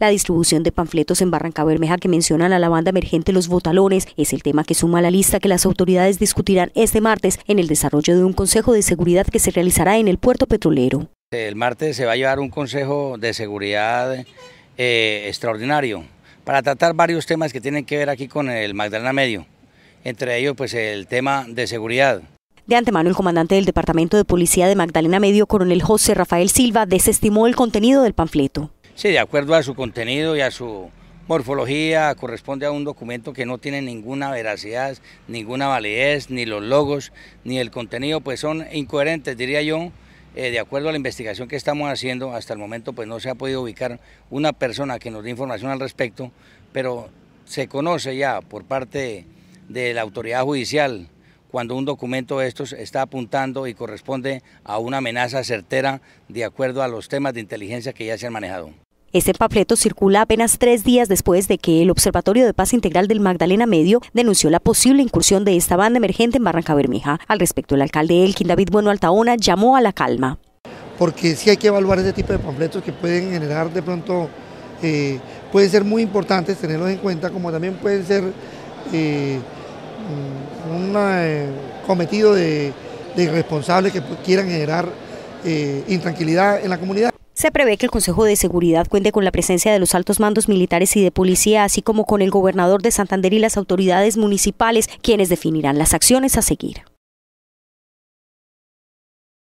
La distribución de panfletos en Barranca Bermeja que mencionan a la banda emergente Los Botalones es el tema que suma a la lista que las autoridades discutirán este martes en el desarrollo de un consejo de seguridad que se realizará en el puerto petrolero. El martes se va a llevar un consejo de seguridad eh, extraordinario para tratar varios temas que tienen que ver aquí con el Magdalena Medio, entre ellos pues el tema de seguridad. De antemano, el comandante del Departamento de Policía de Magdalena Medio, coronel José Rafael Silva, desestimó el contenido del panfleto. Sí, de acuerdo a su contenido y a su morfología, corresponde a un documento que no tiene ninguna veracidad, ninguna validez, ni los logos, ni el contenido, pues son incoherentes, diría yo. Eh, de acuerdo a la investigación que estamos haciendo, hasta el momento pues no se ha podido ubicar una persona que nos dé información al respecto, pero se conoce ya por parte de la autoridad judicial cuando un documento de estos está apuntando y corresponde a una amenaza certera de acuerdo a los temas de inteligencia que ya se han manejado. Este panfleto circula apenas tres días después de que el Observatorio de Paz Integral del Magdalena Medio denunció la posible incursión de esta banda emergente en Barranca Bermeja. Al respecto, el alcalde Elkin David Bueno Altaona llamó a la calma. Porque sí hay que evaluar este tipo de panfletos que pueden generar de pronto, eh, pueden ser muy importantes tenerlos en cuenta, como también pueden ser eh, un eh, cometido de, irresponsables que quieran generar intranquilidad en la comunidad. Se prevé que el Consejo de Seguridad cuente con la presencia de los altos mandos militares y de policía, así como con el gobernador de Santander y las autoridades municipales, quienes definirán las acciones a seguir.